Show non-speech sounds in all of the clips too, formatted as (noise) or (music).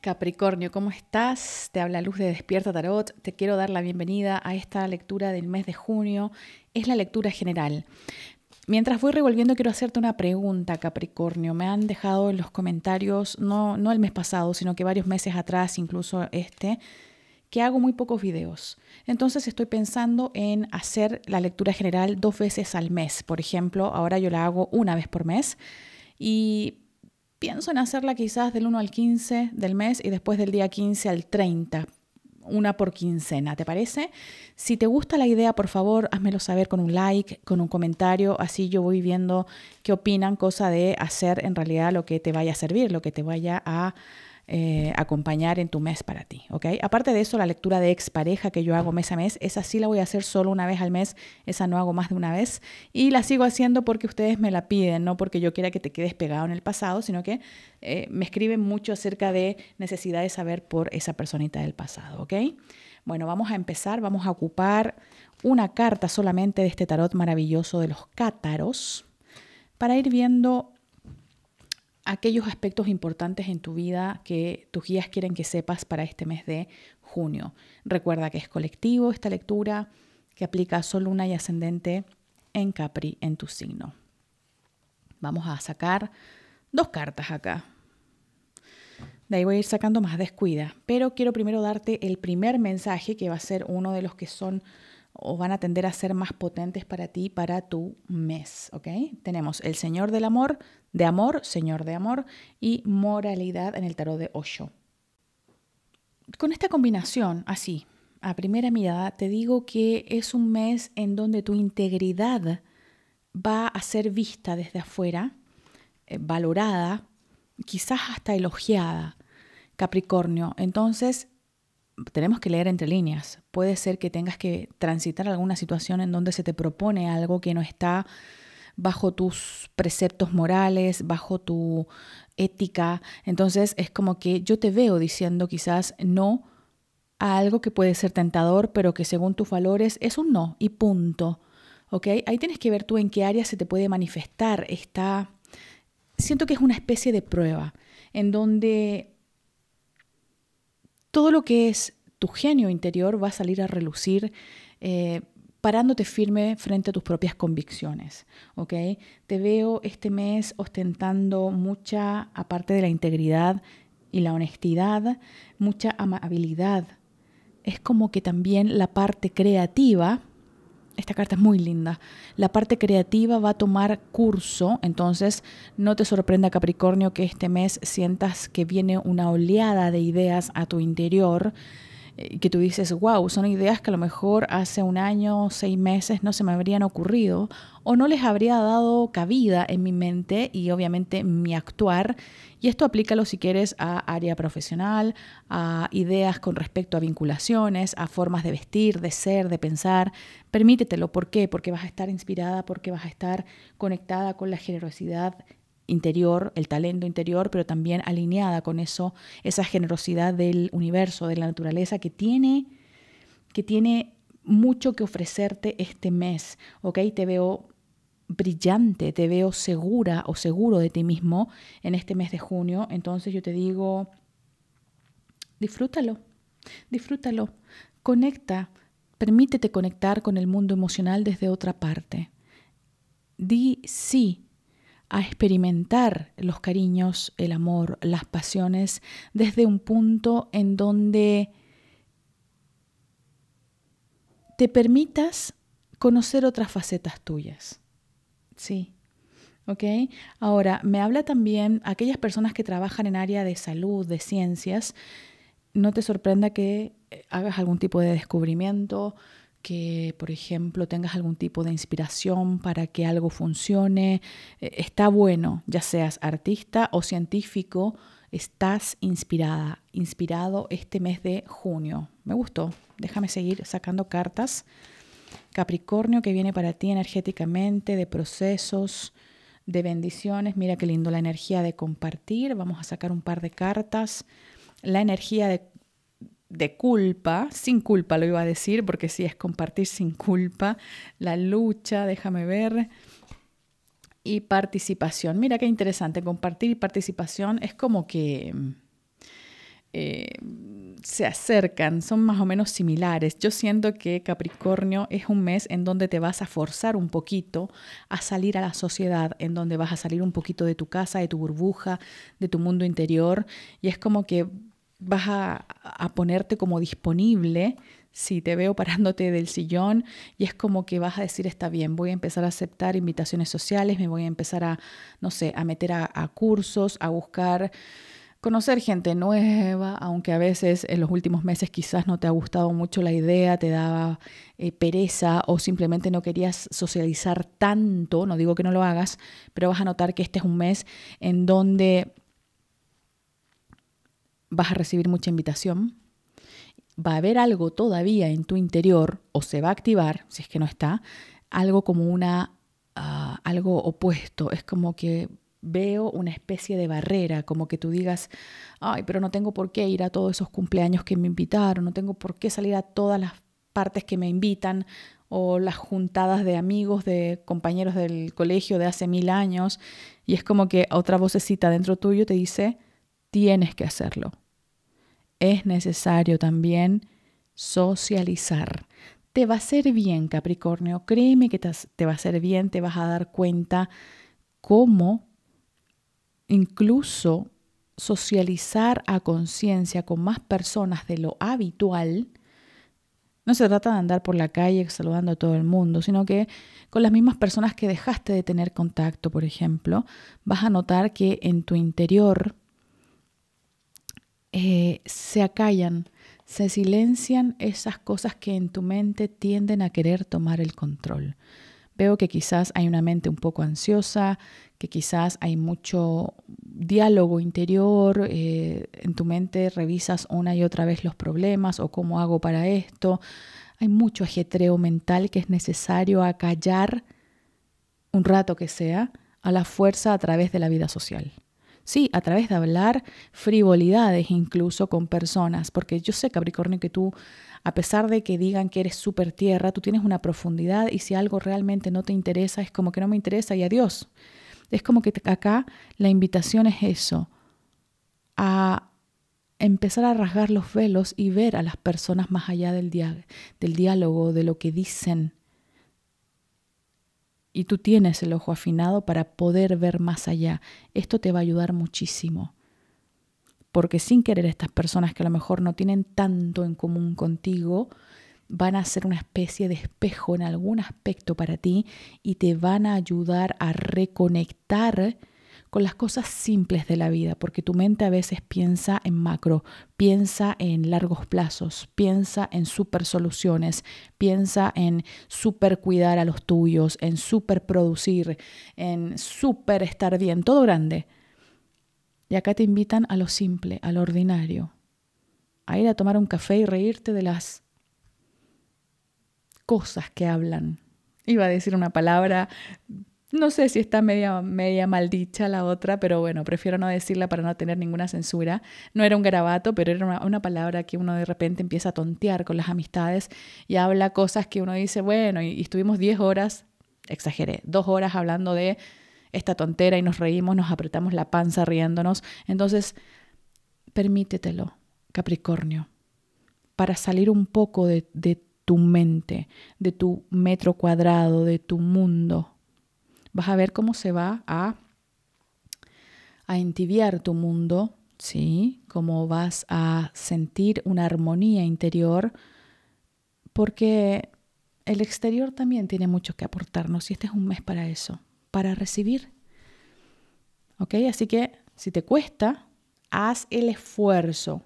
Capricornio, ¿cómo estás? Te habla Luz de Despierta Tarot. Te quiero dar la bienvenida a esta lectura del mes de junio. Es la lectura general. Mientras voy revolviendo, quiero hacerte una pregunta, Capricornio. Me han dejado en los comentarios, no, no el mes pasado, sino que varios meses atrás, incluso este, que hago muy pocos videos. Entonces estoy pensando en hacer la lectura general dos veces al mes. Por ejemplo, ahora yo la hago una vez por mes. Y pienso en hacerla quizás del 1 al 15 del mes y después del día 15 al 30, una por quincena, ¿te parece? Si te gusta la idea, por favor, házmelo saber con un like, con un comentario, así yo voy viendo qué opinan, cosa de hacer en realidad lo que te vaya a servir, lo que te vaya a eh, acompañar en tu mes para ti, ¿ok? Aparte de eso, la lectura de expareja que yo hago mes a mes, esa sí la voy a hacer solo una vez al mes, esa no hago más de una vez y la sigo haciendo porque ustedes me la piden, no porque yo quiera que te quedes pegado en el pasado, sino que eh, me escriben mucho acerca de necesidad de saber por esa personita del pasado, ¿ok? Bueno, vamos a empezar, vamos a ocupar una carta solamente de este tarot maravilloso de los cátaros para ir viendo aquellos aspectos importantes en tu vida que tus guías quieren que sepas para este mes de junio. Recuerda que es colectivo esta lectura, que aplica Sol, Luna y Ascendente en Capri, en tu signo. Vamos a sacar dos cartas acá. De ahí voy a ir sacando más descuida, pero quiero primero darte el primer mensaje que va a ser uno de los que son o van a tender a ser más potentes para ti, para tu mes, ¿ok? Tenemos el Señor del Amor, de Amor, Señor de Amor y Moralidad en el tarot de Osho. Con esta combinación, así, a primera mirada, te digo que es un mes en donde tu integridad va a ser vista desde afuera, eh, valorada, quizás hasta elogiada, Capricornio. Entonces, tenemos que leer entre líneas. Puede ser que tengas que transitar alguna situación en donde se te propone algo que no está bajo tus preceptos morales, bajo tu ética. Entonces es como que yo te veo diciendo quizás no a algo que puede ser tentador, pero que según tus valores es un no y punto. okay Ahí tienes que ver tú en qué área se te puede manifestar esta... Siento que es una especie de prueba en donde todo lo que es tu genio interior va a salir a relucir eh, parándote firme frente a tus propias convicciones, Te veo este mes ostentando mucha, aparte de la integridad y la honestidad, mucha amabilidad. Es como que también la parte creativa esta carta es muy linda. La parte creativa va a tomar curso, entonces no te sorprenda Capricornio que este mes sientas que viene una oleada de ideas a tu interior eh, que tú dices, wow, son ideas que a lo mejor hace un año, seis meses no se me habrían ocurrido o no les habría dado cabida en mi mente y obviamente mi actuar. Y esto aplícalo si quieres a área profesional, a ideas con respecto a vinculaciones, a formas de vestir, de ser, de pensar. Permítetelo. ¿Por qué? Porque vas a estar inspirada, porque vas a estar conectada con la generosidad interior, el talento interior, pero también alineada con eso, esa generosidad del universo, de la naturaleza que tiene, que tiene mucho que ofrecerte este mes, ¿ok? Te veo brillante, te veo segura o seguro de ti mismo en este mes de junio, entonces yo te digo, disfrútalo, disfrútalo, conecta, permítete conectar con el mundo emocional desde otra parte. Di sí a experimentar los cariños, el amor, las pasiones desde un punto en donde te permitas conocer otras facetas tuyas. Sí. ¿Ok? Ahora, me habla también aquellas personas que trabajan en área de salud, de ciencias. No te sorprenda que eh, hagas algún tipo de descubrimiento, que, por ejemplo, tengas algún tipo de inspiración para que algo funcione. Eh, está bueno, ya seas artista o científico, estás inspirada, inspirado este mes de junio. Me gustó. Déjame seguir sacando cartas. Capricornio que viene para ti energéticamente, de procesos, de bendiciones. Mira qué lindo la energía de compartir. Vamos a sacar un par de cartas. La energía de, de culpa, sin culpa lo iba a decir, porque si es compartir sin culpa, la lucha, déjame ver, y participación. Mira qué interesante, compartir y participación es como que mm, eh, se acercan, son más o menos similares. Yo siento que Capricornio es un mes en donde te vas a forzar un poquito a salir a la sociedad, en donde vas a salir un poquito de tu casa, de tu burbuja, de tu mundo interior, y es como que vas a, ponerte como disponible si te veo parándote del sillón y es como que vas a decir, está bien, voy a empezar a aceptar invitaciones sociales, me voy a empezar a, no sé, a meter a, cursos, a buscar conocer gente nueva, aunque a veces en los últimos meses quizás no te ha gustado mucho la idea, te daba eh, pereza o simplemente no querías socializar tanto, no digo que no lo hagas, pero vas a notar que este es un mes en donde vas a recibir mucha invitación, va a haber algo todavía en tu interior o se va a activar, si es que no está, algo como una, ah, algo opuesto, es como que veo una especie de barrera, como que tú digas, ay, pero no tengo por qué ir a todos esos cumpleaños que me invitaron, no tengo por qué salir a todas las partes que me invitan o las juntadas de amigos, de compañeros del colegio de hace mil años, y es como que otra vocecita dentro tuyo te dice, tienes que hacerlo. Es necesario también socializar. Te va a ser bien, Capricornio. Créeme que te va a ser bien, te vas a dar cuenta cómo incluso socializar a conciencia con más personas de lo habitual. No se trata de andar por la calle saludando a todo el mundo, sino que con las mismas personas que dejaste de tener contacto, por ejemplo, vas a notar que en tu interior eh, se acallan, se silencian esas cosas que en tu mente tienden a querer tomar el control. Veo que quizás hay una mente un poco ansiosa, que quizás hay mucho diálogo interior, eh, en tu mente revisas una y otra vez los problemas o cómo hago para esto. Hay mucho ajetreo mental que es necesario acallar un rato que sea a la fuerza a través de la vida social. Sí, a través de hablar frivolidades incluso con personas, porque yo sé, Capricornio, que tú, a pesar de que digan que eres súper tierra, tú tienes una profundidad y si algo realmente no te interesa, es como que no me interesa y adiós. Es como que acá la invitación es eso, a empezar a rasgar los velos y ver a las personas más allá del, del diálogo, de lo que dicen, y tú tienes el ojo afinado para poder ver más allá. Esto te va a ayudar muchísimo. Porque sin querer estas personas que a lo mejor no tienen tanto en común contigo, van a ser una especie de espejo en algún aspecto para ti y te van a ayudar a reconectar con las cosas simples de la vida, porque tu mente a veces piensa en macro, piensa en largos plazos, piensa en super soluciones, piensa en super cuidar a los tuyos, en super producir, en super estar bien, todo grande. Y acá te invitan a lo simple, a lo ordinario, a ir a tomar un café y reírte de las cosas que hablan. Iba a decir una palabra no sé si está media, maldicha la otra, pero bueno, prefiero no decirla para no tener ninguna censura. No era un garabato, pero era una, palabra que uno de repente empieza a tontear con las amistades y habla cosas que uno dice, bueno, y, estuvimos diez horas, exageré, dos horas hablando de esta tontera y nos reímos, nos apretamos la panza riéndonos. Entonces, permítetelo, Capricornio, para salir un poco de tu mente, de tu metro cuadrado, de tu mundo vas a ver cómo se va a, a entibiar tu mundo, ¿sí? Cómo vas a sentir una armonía interior, porque el exterior también tiene mucho que aportarnos y este es un mes para eso, para recibir. ¿Ok? Así que si te cuesta, haz el esfuerzo.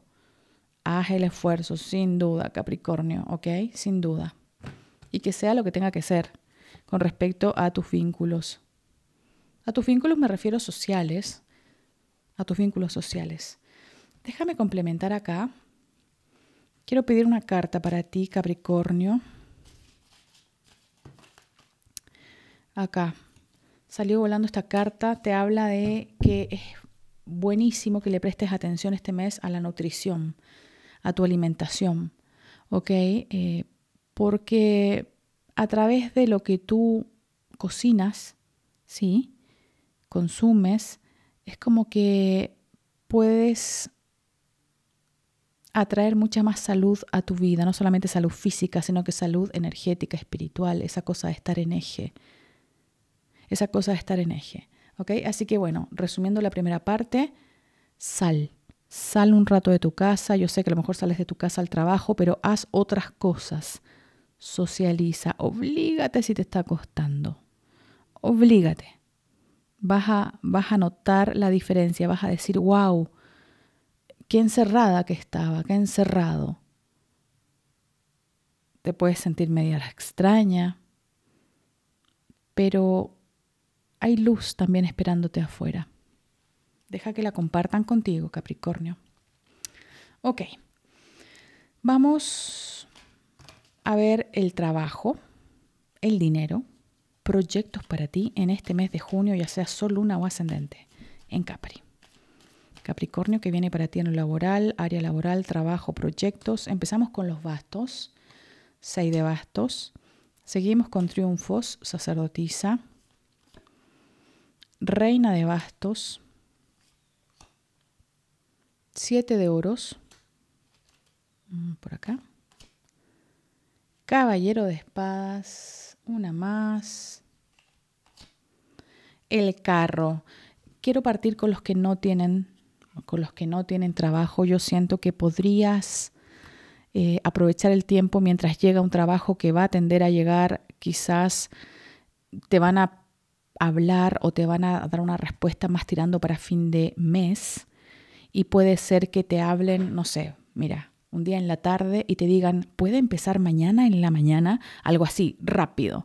Haz el esfuerzo, sin duda, Capricornio, ¿ok? Sin duda. Y que sea lo que tenga que ser con respecto a tus vínculos. A tus vínculos me refiero sociales, a tus vínculos sociales. Déjame complementar acá. Quiero pedir una carta para ti, Capricornio. Acá salió volando esta carta, te habla de que es buenísimo que le prestes atención este mes a la nutrición, a tu alimentación, ¿ok? Eh, porque a través de lo que tú cocinas, ¿sí? Consumes, es como que puedes atraer mucha más salud a tu vida, no solamente salud física, sino que salud energética, espiritual, esa cosa de estar en eje. Esa cosa de estar en eje. Así que bueno, resumiendo la primera parte, sal. Sal un rato de tu casa. Yo sé que a lo mejor sales de tu casa al trabajo, pero haz otras cosas socializa, oblígate si te está costando, oblígate. Vas a, vas a notar la diferencia, vas a decir, wow, qué encerrada que estaba, qué encerrado. Te puedes sentir media extraña, pero hay luz también esperándote afuera. Deja que la compartan contigo, Capricornio. Ok, vamos a ver el trabajo, el dinero, proyectos para ti en este mes de junio, ya sea sol, una o ascendente, en Capri. Capricornio que viene para ti en lo laboral, área laboral, trabajo, proyectos. Empezamos con los bastos, seis de bastos. Seguimos con triunfos, sacerdotisa, reina de bastos, siete de oros, mm, por acá, Caballero de espadas, una más. El carro. Quiero partir con los que no tienen, con los que no tienen trabajo. Yo siento que podrías eh, aprovechar el tiempo mientras llega un trabajo que va a tender a llegar. Quizás te van a hablar o te van a dar una respuesta más tirando para fin de mes. Y puede ser que te hablen, no sé, mira, un día en la tarde y te digan, puede empezar mañana en la mañana, algo así, rápido.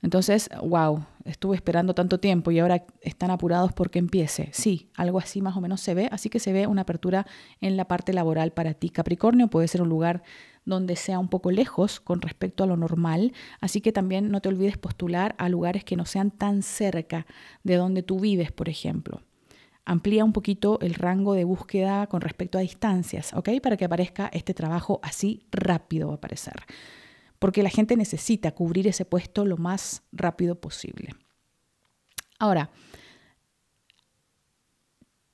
Entonces, wow, estuve esperando tanto tiempo y ahora están apurados porque empiece. Sí, algo así más o menos se ve, así que se ve una apertura en la parte laboral para ti. Capricornio puede ser un lugar donde sea un poco lejos con respecto a lo normal, así que también no te olvides postular a lugares que no sean tan cerca de donde tú vives, por ejemplo amplía un poquito el rango de búsqueda con respecto a distancias, ¿ok? Para que aparezca este trabajo así rápido va a aparecer. Porque la gente necesita cubrir ese puesto lo más rápido posible. Ahora,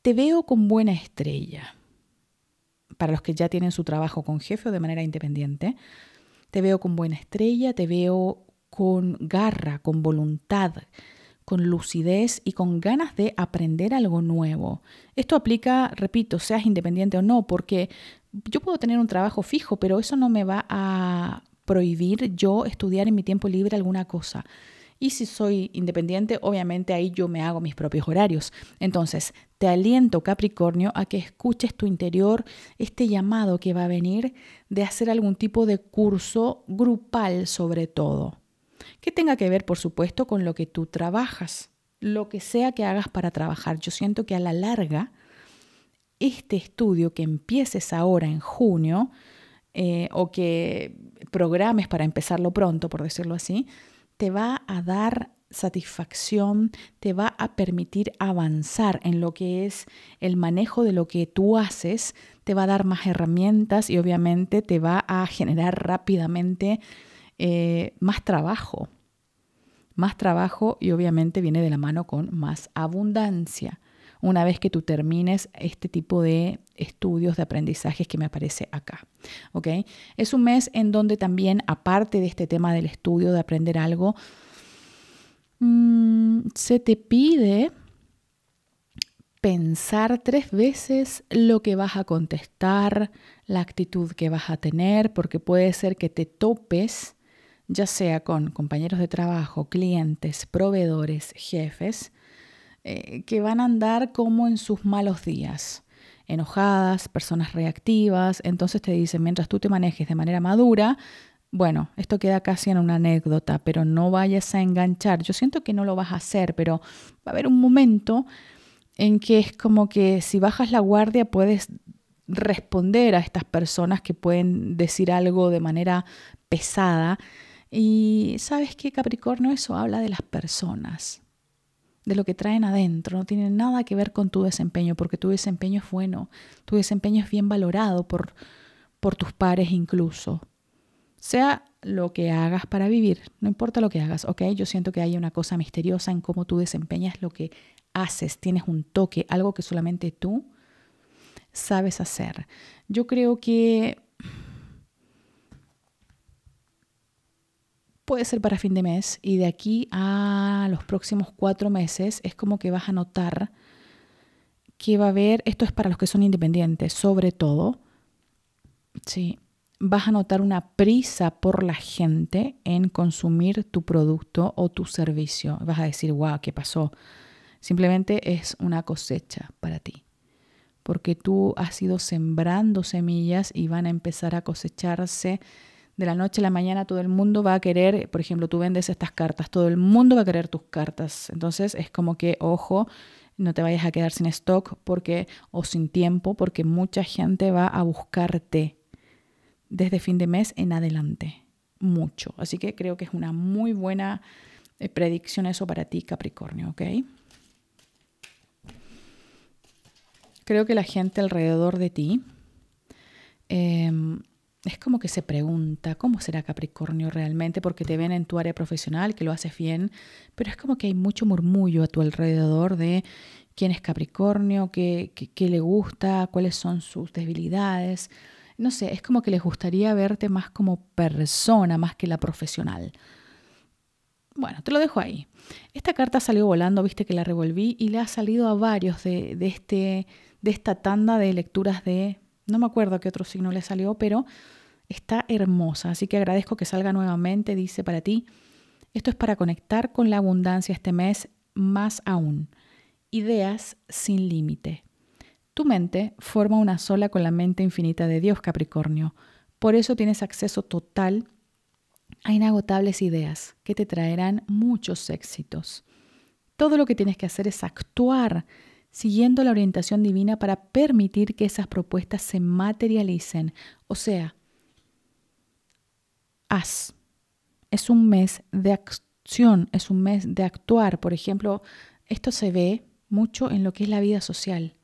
te veo con buena estrella. Para los que ya tienen su trabajo con jefe o de manera independiente, te veo con buena estrella, te veo con garra, con voluntad, con lucidez y con ganas de aprender algo nuevo. Esto aplica, repito, seas independiente o no, porque yo puedo tener un trabajo fijo, pero eso no me va a prohibir yo estudiar en mi tiempo libre alguna cosa. Y si soy independiente, obviamente ahí yo me hago mis propios horarios. Entonces, te aliento, Capricornio, a que escuches tu interior este llamado que va a venir de hacer algún tipo de curso grupal sobre todo que tenga que ver, por supuesto, con lo que tú trabajas, lo que sea que hagas para trabajar. Yo siento que a la larga, este estudio que empieces ahora en junio, eh, o que programes para empezarlo pronto, por decirlo así, te va a dar satisfacción, te va a permitir avanzar en lo que es el manejo de lo que tú haces, te va a dar más herramientas y obviamente te va a generar rápidamente eh, más trabajo. Más trabajo y obviamente viene de la mano con más abundancia. Una vez que tú termines este tipo de estudios, de aprendizajes que me aparece acá. ¿ok? Es un mes en donde también, aparte de este tema del estudio, de aprender algo, mm, se te pide pensar tres veces lo que vas a contestar, la actitud que vas a tener, porque puede ser que te topes ya sea con compañeros de trabajo, clientes, proveedores, jefes, eh, que van a andar como en sus malos días, enojadas, personas reactivas, entonces te dicen, mientras tú te manejes de manera madura, bueno, esto queda casi en una anécdota, pero no vayas a enganchar. Yo siento que no lo vas a hacer, pero va a haber un momento en que es como que si bajas la guardia puedes responder a estas personas que pueden decir algo de manera pesada y sabes que Capricornio eso habla de las personas, de lo que traen adentro, no tiene nada que ver con tu desempeño, porque tu desempeño es bueno, tu desempeño es bien valorado por, por tus pares incluso. Sea lo que hagas para vivir, no importa lo que hagas, ¿ok? Yo siento que hay una cosa misteriosa en cómo tú desempeñas lo que haces, tienes un toque, algo que solamente tú sabes hacer. Yo creo que puede ser para fin de mes y de aquí a los próximos cuatro meses es como que vas a notar que va a haber, esto es para los que son independientes, sobre todo, sí, vas a notar una prisa por la gente en consumir tu producto o tu servicio. Vas a decir, wow, ¿qué pasó? Simplemente es una cosecha para ti, porque tú has ido sembrando semillas y van a empezar a cosecharse de la noche a la mañana todo el mundo va a querer, por ejemplo, tú vendes estas cartas, todo el mundo va a querer tus cartas. Entonces es como que, ojo, no te vayas a quedar sin stock porque o sin tiempo porque mucha gente va a buscarte desde fin de mes en adelante mucho así que creo que es una muy buena eh, predicción eso para ti Capricornio ok creo que la gente alrededor de ti em, es como que se pregunta, ¿cómo será Capricornio realmente? Porque te ven en tu área profesional, que lo haces bien, pero es como que hay mucho murmullo a tu alrededor de quién es Capricornio, qué, le gusta, cuáles son sus debilidades. No sé, es como que les gustaría verte más como persona, más que la profesional. Bueno, te lo dejo ahí. Esta carta salió volando, viste que la revolví y le ha salido a varios de, este, de esta tanda de lecturas de no me acuerdo qué otro signo le salió, pero está hermosa. Así que agradezco que salga nuevamente. Dice para ti, esto es para conectar con la abundancia este mes más aún. Ideas sin límite. Tu mente forma una sola con la mente infinita de Dios, Capricornio. Por eso tienes acceso total a inagotables ideas que te traerán muchos éxitos. Todo lo que tienes que hacer es actuar siguiendo la orientación divina para permitir que esas propuestas se materialicen. O sea, haz. Es un mes de acción, es un mes de actuar. Por ejemplo, esto se ve mucho en lo que es la vida social.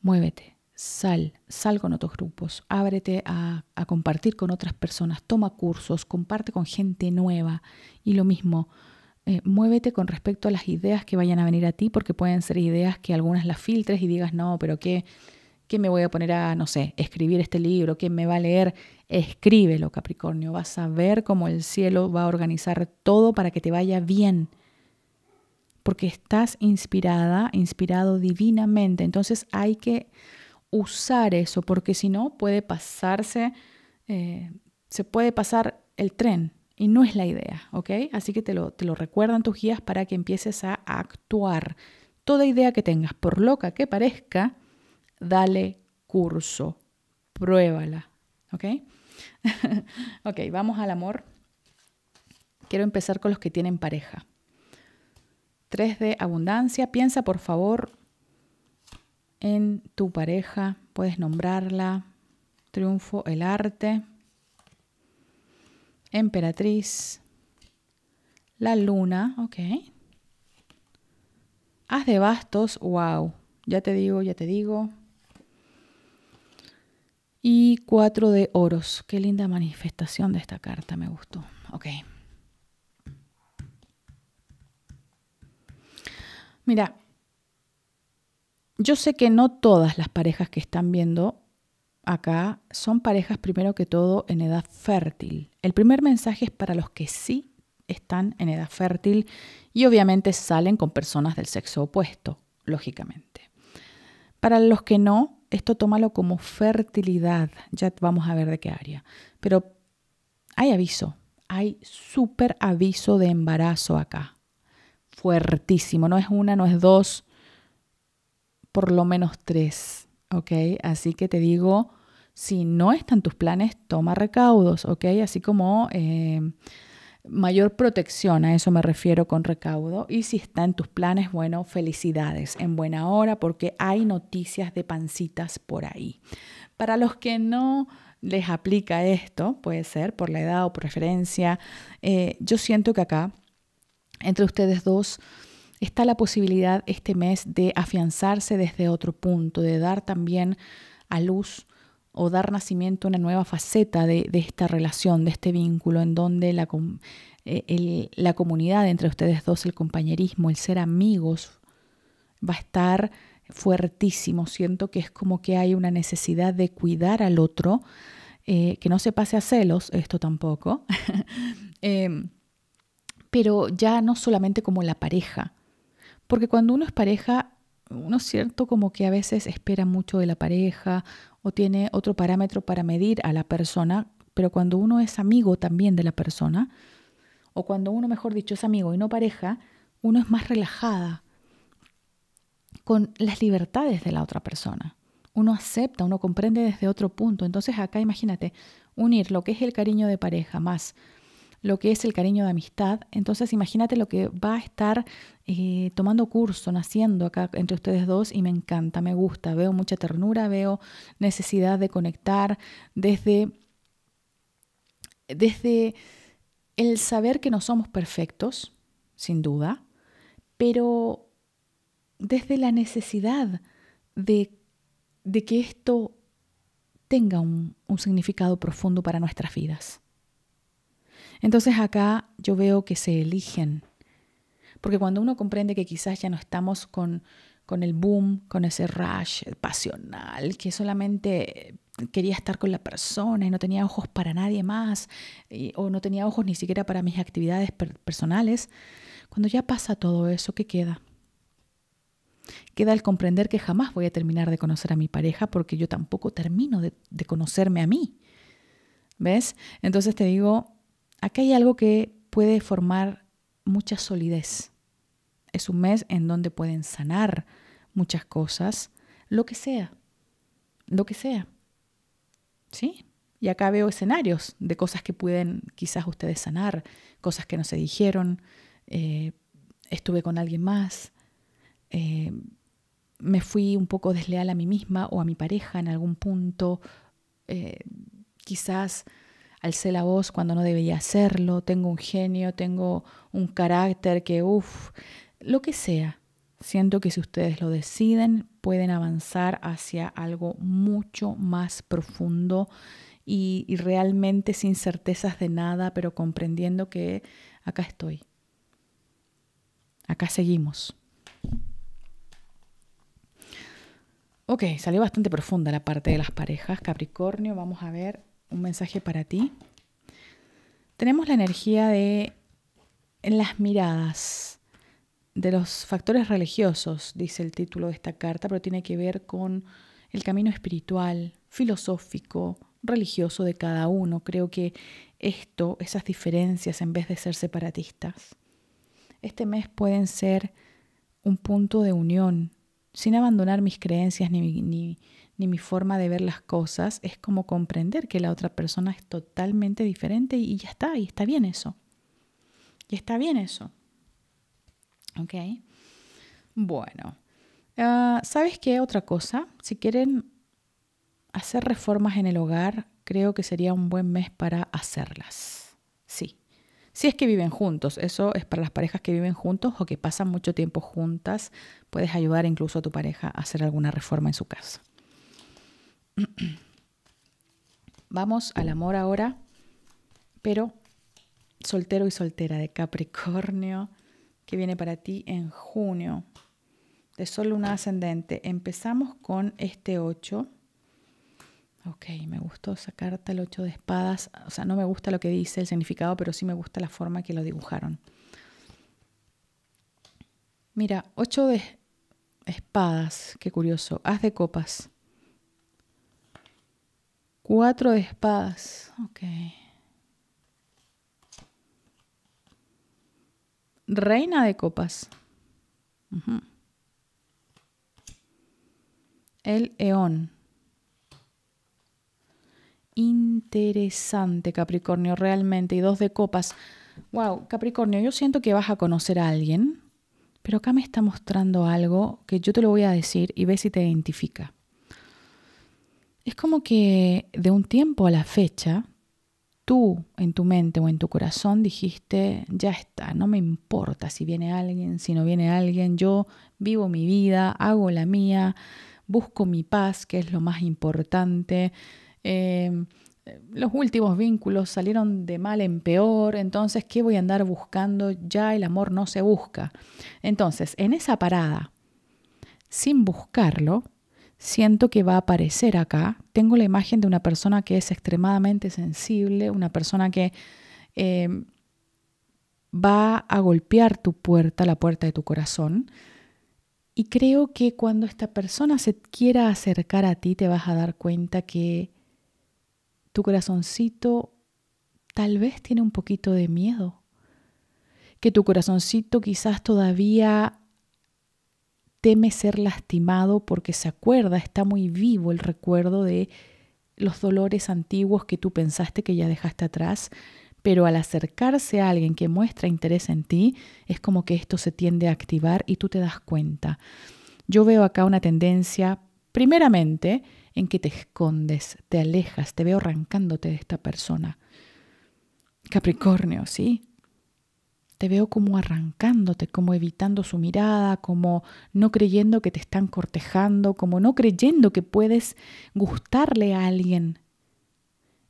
Muévete, sal, sal con otros grupos, ábrete a, a compartir con otras personas, toma cursos, comparte con gente nueva y lo mismo eh, muévete con respecto a las ideas que vayan a venir a ti, porque pueden ser ideas que algunas las filtres y digas, no, pero ¿qué, qué me voy a poner a, no sé, escribir este libro? ¿Qué me va a leer? Escríbelo, Capricornio. Vas a ver cómo el cielo va a organizar todo para que te vaya bien porque estás inspirada, inspirado divinamente. Entonces hay que usar eso, porque si no puede pasarse, eh, se puede pasar el tren. Y no es la idea, ¿ok? Así que te lo, recuerdan tus guías para que empieces a actuar. Toda idea que tengas, por loca que parezca, dale curso, pruébala, ¿ok? (laughs) ok, vamos al amor. Quiero empezar con los que tienen pareja. 3 de abundancia. Piensa, por favor, en tu pareja. Puedes nombrarla. Triunfo, el arte emperatriz, la luna, ok. Haz de bastos, wow. Ya te digo, ya te digo. Y cuatro de oros. Qué linda manifestación de esta carta, me gustó. Ok. Mira, yo sé que no todas las parejas que están viendo acá son parejas primero que todo en edad fértil. El primer mensaje es para los que sí están en edad fértil y obviamente salen con personas del sexo opuesto, lógicamente. Para los que no, esto tómalo como fertilidad, ya vamos a ver de qué área, pero hay aviso, hay súper aviso de embarazo acá, fuertísimo, no es una, no es dos, por lo menos tres ¿ok? Así que te digo, si no están tus planes, toma recaudos, ¿ok? Así como eh, mayor protección, a eso me refiero con recaudo. Y si está en tus planes, bueno, felicidades, en buena hora, porque hay noticias de pancitas por ahí. Para los que no les aplica esto, puede ser por la edad o preferencia, eh, yo siento que acá, entre ustedes dos, está la posibilidad este mes de afianzarse desde otro punto, de dar también a luz o dar nacimiento a una nueva faceta de, esta relación, de este vínculo, en donde eh, la, comunidad entre ustedes dos, el compañerismo, el ser amigos, va a estar fuertísimo. Siento que es como que hay una necesidad de cuidar al otro, eh, que no se pase a celos, esto tampoco, (laughs) em, pero ya no solamente como la pareja, porque cuando uno es pareja, uno es cierto como que a veces espera mucho de la pareja o tiene otro parámetro para medir a la persona, pero cuando uno es amigo también de la persona, o cuando uno, mejor dicho, es amigo y no pareja, uno es más relajada con las libertades de la otra persona. Uno acepta, uno comprende desde otro punto. Entonces acá imagínate unir lo que es el cariño de pareja más lo que es el cariño de amistad. Entonces imagínate lo que va a estar eh, tomando curso, naciendo acá entre ustedes dos y me encanta, me gusta, veo mucha ternura, veo necesidad de conectar desde, desde el saber que no somos perfectos, sin duda, pero desde la necesidad de, de que esto tenga un, un significado profundo para nuestras vidas. Entonces acá yo veo que se eligen, porque cuando uno comprende que quizás ya no estamos con, el boom, con ese rush pasional, que solamente quería estar con la persona y no tenía ojos para nadie más, o no tenía ojos ni siquiera para mis actividades personales, cuando ya pasa todo eso, ¿qué queda? Queda el comprender que jamás voy a terminar de conocer a mi pareja porque yo tampoco termino de conocerme a mí. ¿Ves? Entonces te digo, Acá hay algo que puede formar mucha solidez. Es un mes en donde pueden sanar muchas cosas, lo que sea, lo que sea. ¿Sí? Y acá veo escenarios de cosas que pueden quizás ustedes sanar, cosas que no se dijeron, eh, estuve con alguien más, eh, me fui un poco desleal a mí misma o a mi pareja en algún punto, eh, quizás alcé la voz cuando no debía hacerlo, tengo un genio, tengo un carácter que, uff, lo que sea. Siento que si ustedes lo deciden, pueden avanzar hacia algo mucho más profundo y, y realmente sin certezas de nada, pero comprendiendo que acá estoy. Acá seguimos. Ok, salió bastante profunda la parte de las parejas. Capricornio, vamos a ver un mensaje para ti. Tenemos la energía de las miradas, de los factores religiosos, dice el título de esta carta, pero tiene que ver con el camino espiritual, filosófico, religioso de cada uno. Creo que esto, esas diferencias, en vez de ser separatistas, este mes pueden ser un punto de unión, sin abandonar mis creencias ni, ni, ni mi forma de ver las cosas, es como comprender que la otra persona es totalmente diferente y ya está, y está bien eso. Y está bien eso. ¿Ok? Bueno, ah, ¿sabes qué? Otra cosa, si quieren hacer reformas en el hogar, creo que sería un buen mes para hacerlas. Sí. Si es que viven juntos, eso es para las parejas que viven juntos o que pasan mucho tiempo juntas, puedes ayudar incluso a tu pareja a hacer alguna reforma en su casa. (clears throat) Vamos al amor ahora, pero soltero y soltera de Capricornio, que viene para ti en junio, de Sol Luna Ascendente. Empezamos con este 8. Ok, me gustó esa carta, el 8 de espadas. O sea, no me gusta lo que dice el significado, pero sí me gusta la forma que lo dibujaron. Mira, 8 de espadas, qué curioso. Haz de copas. Cuatro de espadas. Ok. Reina de copas. El eón. Interesante, Capricornio, realmente. Y dos de copas. Wow, Capricornio, yo siento que vas a conocer a alguien, pero acá me está mostrando algo que yo te lo voy a decir y ve si te identifica es como que de un tiempo a la fecha, tú en tu mente o en tu corazón dijiste, ya está, no me importa si viene alguien, si no viene alguien, yo vivo mi vida, hago la mía, busco mi paz, que es lo más importante. Em, los últimos vínculos salieron de mal en peor, entonces, ¿qué voy a andar buscando? Ya el amor no se busca. Entonces, en esa parada, sin buscarlo, siento que va a aparecer acá. Tengo la imagen de una persona que es extremadamente sensible, una persona que em, va a golpear tu puerta, la puerta de tu corazón. Y creo que cuando esta persona se quiera acercar a ti, te vas a dar cuenta que tu corazoncito tal vez tiene un poquito de miedo, que tu corazoncito quizás todavía teme ser lastimado porque se acuerda, está muy vivo el recuerdo de los dolores antiguos que tú pensaste que ya dejaste atrás, pero al acercarse a alguien que muestra interés en ti, es como que esto se tiende a activar y tú te das cuenta. Yo veo acá una tendencia, primeramente, en que te escondes, te alejas, te veo arrancándote de esta persona. Capricornio, ¿sí? Te veo como arrancándote, como evitando su mirada, como no creyendo que te están cortejando, como no creyendo que puedes gustarle a alguien.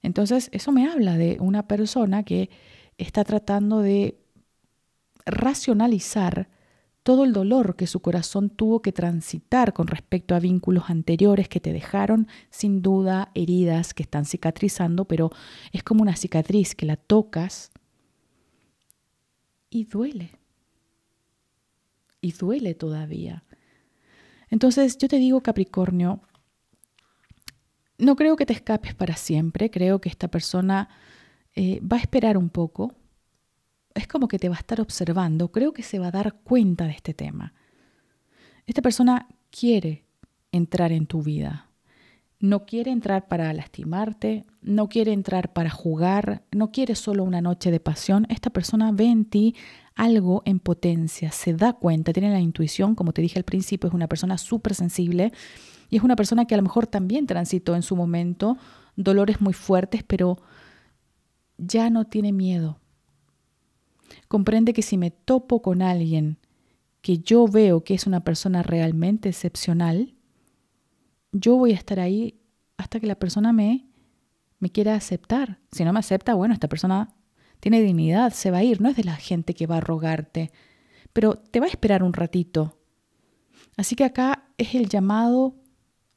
Entonces, eso me habla de una persona que está tratando de racionalizar todo el dolor que su corazón tuvo que transitar con respecto a vínculos anteriores que te dejaron, sin duda, heridas que están cicatrizando, pero es como una cicatriz que la tocas y duele. Y duele todavía. Entonces yo te digo, Capricornio, no creo que te escapes para siempre, creo que esta persona eh, va a esperar un poco, es como que te va a estar observando, creo que se va a dar cuenta de este tema. Esta persona quiere entrar en tu vida, no quiere entrar para lastimarte, no quiere entrar para jugar, no quiere solo una noche de pasión. Esta persona ve en ti algo en potencia, se da cuenta, tiene la intuición, como te dije al principio, es una persona súper sensible y es una persona que a lo mejor también transitó en su momento dolores muy fuertes, pero ya no tiene miedo. Comprende que si me topo con alguien que yo veo que es una persona realmente excepcional, yo voy a estar ahí hasta que la persona me, me quiera aceptar. Si no me acepta, bueno, esta persona tiene dignidad, se va a ir, no es de la gente que va a rogarte, pero te va a esperar un ratito. Así que acá es el llamado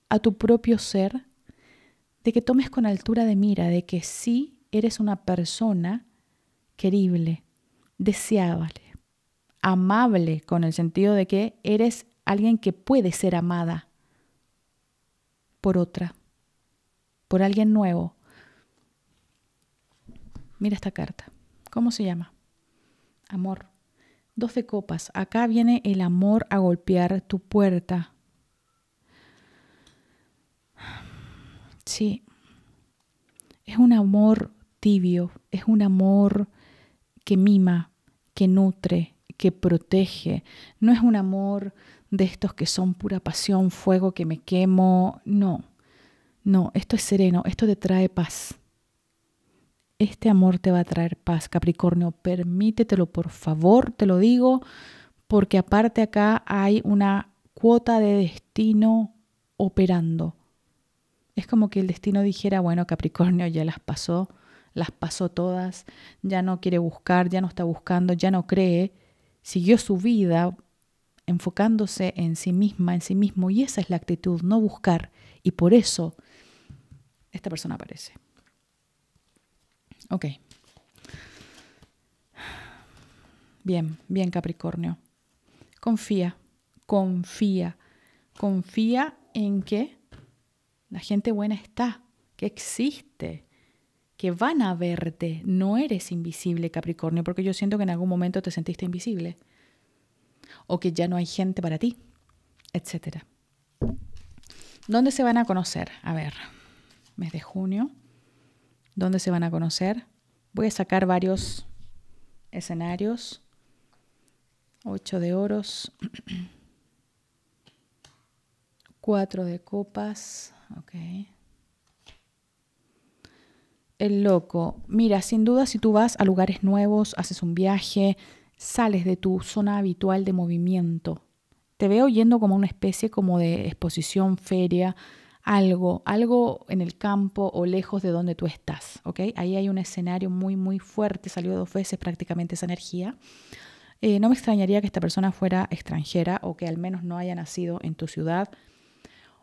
a tu propio ser de que tomes con altura de mira, de que sí eres una persona querible, deseable, amable, con el sentido de que eres alguien que puede ser amada por otra, por alguien nuevo. Mira esta carta. ¿Cómo se llama? Amor. doce copas. Acá viene el amor a golpear tu puerta. Sí. Es un amor tibio, es un amor que mima, que nutre, que protege. No es un amor de estos que son pura pasión, fuego, que me quemo. No, no, esto es sereno, esto te trae paz. Este amor te va a traer paz, Capricornio. Permítetelo, por favor, te lo digo, porque aparte acá hay una cuota de destino operando. Es como que el destino dijera, bueno, Capricornio ya las pasó, las pasó todas, ya no quiere buscar, ya no está buscando, ya no cree, siguió su vida enfocándose en sí misma, en sí mismo, y esa es la actitud, no buscar, y por eso esta persona aparece. Ok. Bien, bien Capricornio. Confía, confía, confía en que la gente buena está, que existe, que van a verte. No eres invisible, Capricornio, porque yo siento que en algún momento te sentiste invisible o que ya no hay gente para ti, etcétera. ¿Dónde se van a conocer? A ver, mes de junio. ¿Dónde se van a conocer? Voy a sacar varios escenarios. Ocho de oros. (clears throat) Cuatro de copas. Ok. El loco. Mira, sin duda si tú vas a lugares nuevos, haces un viaje, sales de tu zona habitual de movimiento. Te veo yendo como una especie como de exposición, feria, algo, algo en el campo o lejos de donde tú estás, ¿ok? Ahí hay un escenario muy, muy fuerte, salió dos veces prácticamente esa energía. Eh, no me extrañaría que esta persona fuera extranjera o que al menos no haya nacido en tu ciudad.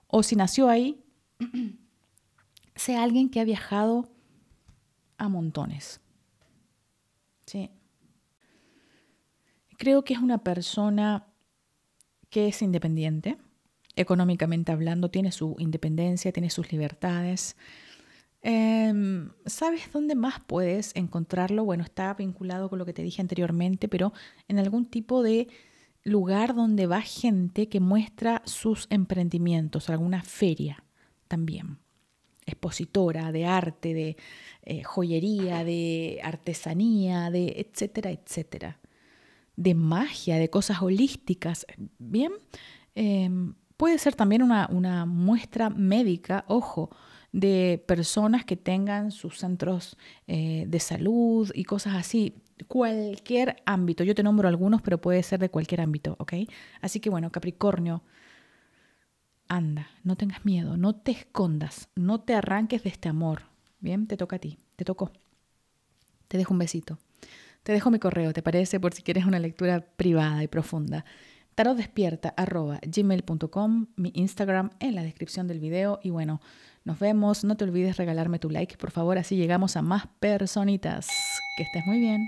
O si nació ahí, (clears throat) sea alguien que ha viajado a montones. ¿Sí? Creo que es una persona que es independiente, económicamente hablando, tiene su independencia, tiene sus libertades. Em, ¿Sabes dónde más puedes encontrarlo? Bueno, está vinculado con lo que te dije anteriormente, pero en algún tipo de lugar donde va gente que muestra sus emprendimientos, alguna feria también, expositora de arte, de eh, joyería, de artesanía, de etcétera, etcétera de magia, de cosas holísticas, bien, em, puede ser también una, muestra médica, ojo, de personas que tengan sus centros eh, de salud y cosas así. Cualquier ámbito, yo te nombro algunos, pero puede ser de cualquier ámbito, ¿ok? Así que bueno, Capricornio, anda, no tengas miedo, no te escondas, no te arranques de este amor. Bien, te toca a ti, te tocó. Te dejo un besito. Te dejo mi correo, ¿te parece? Por si quieres una lectura privada y profunda. tarotdespierta.gmail.com, mi Instagram en la descripción del video. Y bueno, nos vemos. No te olvides regalarme tu like, por favor, así llegamos a más personitas. Que estés muy bien.